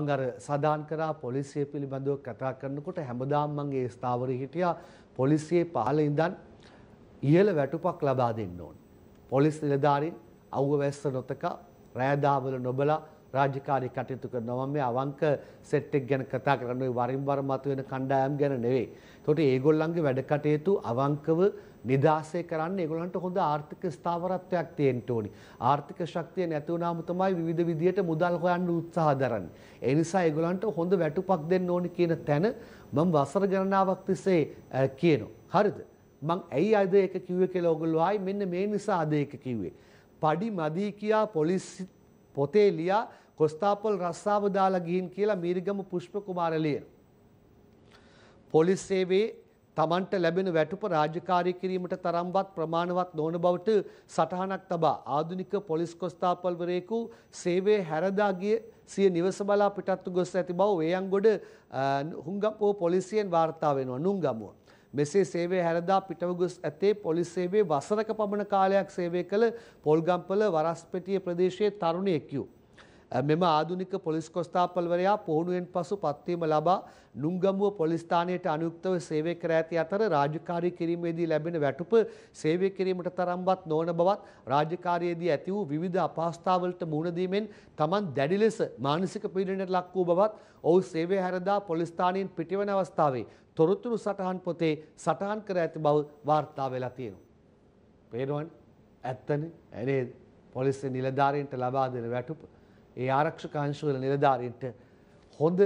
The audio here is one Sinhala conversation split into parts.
මං අර සදාන් කරා පොලිසිය පිළිබඳව කතා කරනකොට හැමදාම මං ඒ ස්ථාවරයේ හිටියා පොලිසියේ පහළ ඉඳන් ඉහළ වැටුපක් ලබා දෙන්න ඕන. පොලිස් නිලධාරීන් අවුව වැස්ස නොතක රෑදාවල නොබලා රාජකාරී කටයුතු කරනවා. මම මේ අවංක සෙට් එක ගැන කතා කරන්නේ වරින් වර මතුවෙන කණ්ඩායම් ගැන නෙවෙයි. ඒතකොට ඒගොල්ලන්ගේ වැඩ කටයුතු අවංකව නිදාසය කරන්න ඒගොල්ලන්ට හොඳ ආර්ථික ස්ථාවරත්වයක් තියෙන්න ඕනි. ආර්ථික ශක්තිය නැති වුණාම තමයි විවිධ විදියට මුදල් හොයන්න උත්සාහ දරන්නේ. ඒ නිසා ඒගොල්ලන්ට හොඳ වැටුපක් දෙන්න ඕනි කියන තැන මම වසර ගණනාවක් තිස්සේ කියනවා. හරිද? මං ඇයි අද ඒක කිව්වේ කියලා ඔයගොල්ලෝ ආයි මෙන්න මේ නිසා අද ඒක කිව්වේ. padi madi කියා පොලිස් පොතේ ලියා කොස්තාපොල් රස්සාව දාලා ගිහින් කියලා මීරිගම පුෂ්ප කුමාර ලියන. පොලිස් සේවයේ තමන්ට ලැබෙන වැටුප රාජකාරී කිරීමට තරම්වත් ප්‍රමාණවත් නොවන බවට සටහනක් තබා ආධුනික පොලිස් කොස්තාපල්වරයෙකු සේවයේ හැරදා ගිය සිය නිවස බලා පිටත්තු ගොස් ඇති බව වේයන්ගොඩ හුංගපෝ පොලිසියෙන් වාර්තා වෙනවා නුංගමුව. මෙසේ සේවය හැරදා පිටව ගොස් ඇතේ පොලිස් සේවයේ වසරක පමණ කාලයක් සේවය කළ පොල්ගම්පල වරස්පෙටිය ප්‍රදේශයේ තරුණයෙක් වූ මෙම ආදුනික පොලිස් කොස්තාපල්වරයා පුහුණුවෙන් පසු පත්වීම ලබා නුංගමුව පොලිස් ස්ථානයට අනුයුක්තව සේවය කර ඇති අතර රාජකාරී කිරීමේදී ලැබෙන වැටුප සේවය කිරීමට තරම්වත් නොවන බවත් රාජකාරියේදී ඇති වූ විවිධ අපහසුතාවලට මුහුණ දීමෙන් තමන් දැඩි ලෙස මානසික පීඩනයට ලක් වූ බවත් ඔහු සේවය හැරදා පොලිස් ස්ථානයෙන් පිටවන අවස්ථාවේ තොරතුරු සටහන් පොතේ සටහන් කර ඇති බව වාර්තා වෙලා තියෙනවා. පේනවනේ ඇත්තනේ නේද? පොලිස් නිලධාරීන්ට ලබා දෙන වැටුප ඒ ආරක්ෂක අංශවල නිලධාරීන්ට හොඳ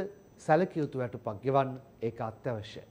සැලකිය යුතු වැටුපක් ගෙවන්න ඒක අත්‍යවශ්‍යයි.